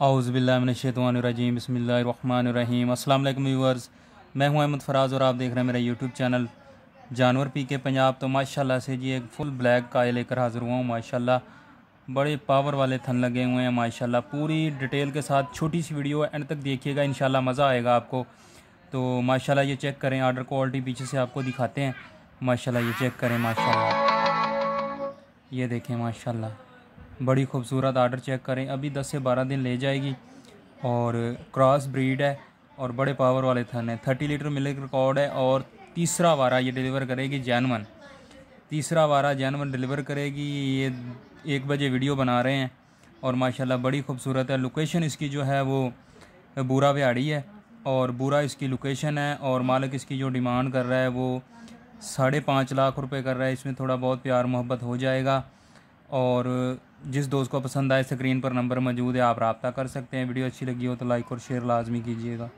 आउज़बिल्लाशतवानरजीम बसमीम असल व्यूवर्स मैं हूँ अहमद फराज़ और आप देख रहे हैं मेरा यूट्यूब चैनल जानवर पी के पंजाब तो माशाल्लाह से जी एक फुल ब्लैक काय लेकर हाज़िर हुआ हूँ माशाल्लाह बड़े पावर वाले थन लगे हुए हैं माशाल्लाह पूरी डिटेल के साथ छोटी सी वीडियो एंड तक देखिएगा इन मज़ा आएगा आपको तो माशाला ये चेक करें आर्डर क्वालिटी पीछे से आपको दिखाते हैं माशा ये चेक करें माशा ये देखें माशा बड़ी खूबसूरत आर्डर चेक करें अभी 10 से 12 दिन ले जाएगी और क्रॉस ब्रीड है और बड़े पावर वाले थन है थर्टी लीटर मिल्क रिकॉर्ड है और तीसरा वारा ये डिलीवर करेगी जैनवन तीसरा वारा जैनवन डिलीवर करेगी ये एक बजे वीडियो बना रहे हैं और माशाल्लाह बड़ी खूबसूरत है लोकेशन इसकी जो है वो बूरा बिहाड़ी है और बुरा इसकी लोकेशन है और मालिक इसकी जो डिमांड कर रहा है वो साढ़े पाँच लाख रुपए कर रहा है इसमें थोड़ा बहुत प्यार मोहब्बत हो जाएगा और जिस दोस्त को पसंद आए स्क्रीन पर नंबर मौजूद है आप रबता कर सकते हैं वीडियो अच्छी लगी हो तो लाइक और शेयर लाजमी कीजिएगा